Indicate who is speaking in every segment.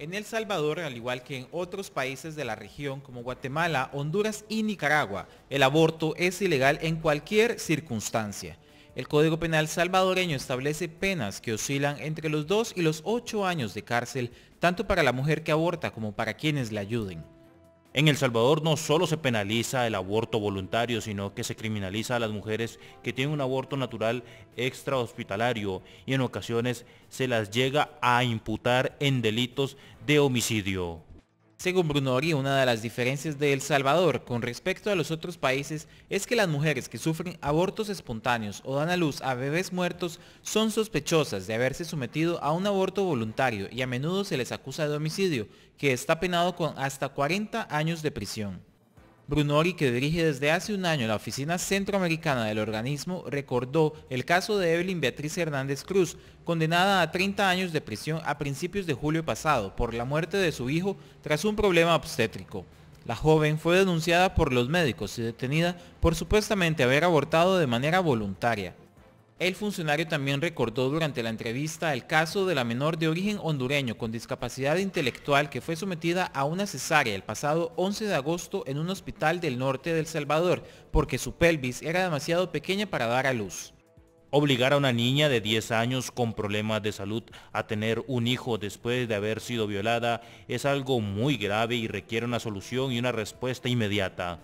Speaker 1: En El Salvador, al igual que en otros países de la región como Guatemala, Honduras y Nicaragua, el aborto es ilegal en cualquier circunstancia. El Código Penal salvadoreño establece penas que oscilan entre los dos y los ocho años de cárcel, tanto para la mujer que aborta como para quienes le ayuden. En El Salvador no solo se
Speaker 2: penaliza el aborto voluntario, sino que se criminaliza a las mujeres que tienen un aborto natural extrahospitalario y en ocasiones se las llega a imputar en
Speaker 1: delitos de homicidio. Según Brunori, una de las diferencias de El Salvador con respecto a los otros países es que las mujeres que sufren abortos espontáneos o dan a luz a bebés muertos son sospechosas de haberse sometido a un aborto voluntario y a menudo se les acusa de homicidio, que está penado con hasta 40 años de prisión. Brunori, que dirige desde hace un año la oficina centroamericana del organismo, recordó el caso de Evelyn Beatriz Hernández Cruz, condenada a 30 años de prisión a principios de julio pasado por la muerte de su hijo tras un problema obstétrico. La joven fue denunciada por los médicos y detenida por supuestamente haber abortado de manera voluntaria. El funcionario también recordó durante la entrevista el caso de la menor de origen hondureño con discapacidad intelectual que fue sometida a una cesárea el pasado 11 de agosto en un hospital del norte de El Salvador porque su pelvis era demasiado pequeña para dar a luz.
Speaker 2: Obligar a una niña de 10 años con problemas de salud a tener un hijo después de haber sido violada es algo muy grave y requiere una solución y una respuesta inmediata.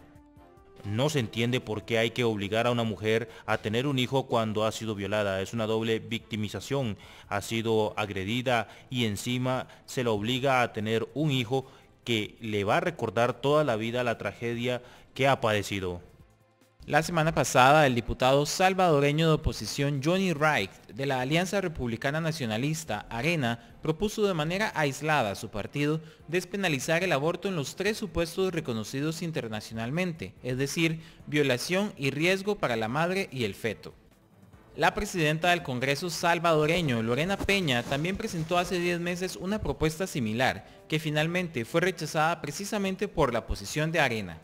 Speaker 2: No se entiende por qué hay que obligar a una mujer a tener un hijo cuando ha sido violada. Es una doble victimización. Ha sido agredida y encima se la obliga a tener un hijo que le va a recordar toda la vida la tragedia
Speaker 1: que ha padecido. La semana pasada, el diputado salvadoreño de oposición Johnny Wright de la Alianza Republicana Nacionalista, Arena, propuso de manera aislada a su partido despenalizar el aborto en los tres supuestos reconocidos internacionalmente, es decir, violación y riesgo para la madre y el feto. La presidenta del Congreso salvadoreño, Lorena Peña, también presentó hace 10 meses una propuesta similar, que finalmente fue rechazada precisamente por la posición de Arena.